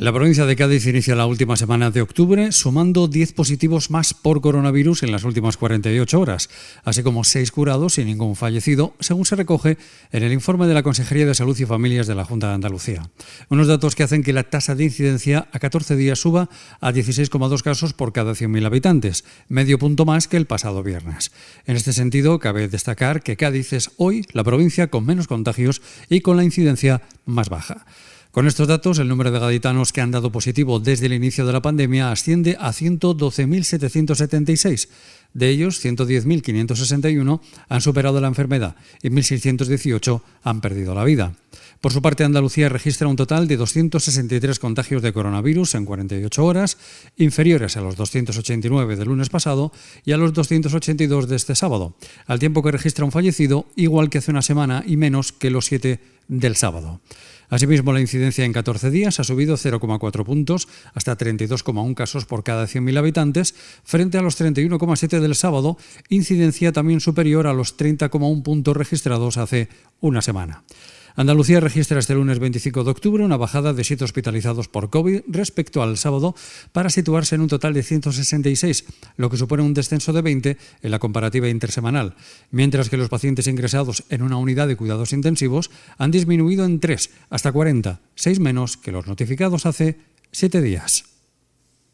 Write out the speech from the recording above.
La provincia de Cádiz inicia la última semana de octubre sumando 10 positivos más por coronavirus en las últimas 48 horas, así como 6 curados y ningún fallecido, según se recoge en el informe de la Consejería de Salud y Familias de la Junta de Andalucía. Unos datos que hacen que la tasa de incidencia a 14 días suba a 16,2 casos por cada 100.000 habitantes, medio punto más que el pasado viernes. En este sentido, cabe destacar que Cádiz es hoy la provincia con menos contagios y con la incidencia más baja. Con estos datos, el número de gaditanos que han dado positivo desde el inicio de la pandemia asciende a 112.776, de ellos, 110.561 han superado la enfermedad y 1.618 han perdido la vida. Por su parte, Andalucía registra un total de 263 contagios de coronavirus en 48 horas, inferiores a los 289 del lunes pasado y a los 282 de este sábado, al tiempo que registra un fallecido igual que hace una semana y menos que los 7 del sábado. Asimismo, la incidencia en 14 días ha subido 0,4 puntos hasta 32,1 casos por cada 100.000 habitantes frente a los 31,7 de sábado, incidencia también superior a los 30,1 puntos registrados hace una semana. Andalucía registra este lunes 25 de octubre una bajada de siete hospitalizados por COVID respecto al sábado para situarse en un total de 166, lo que supone un descenso de 20 en la comparativa intersemanal, mientras que los pacientes ingresados en una unidad de cuidados intensivos han disminuido en 3 hasta 40, 6 menos que los notificados hace 7 días.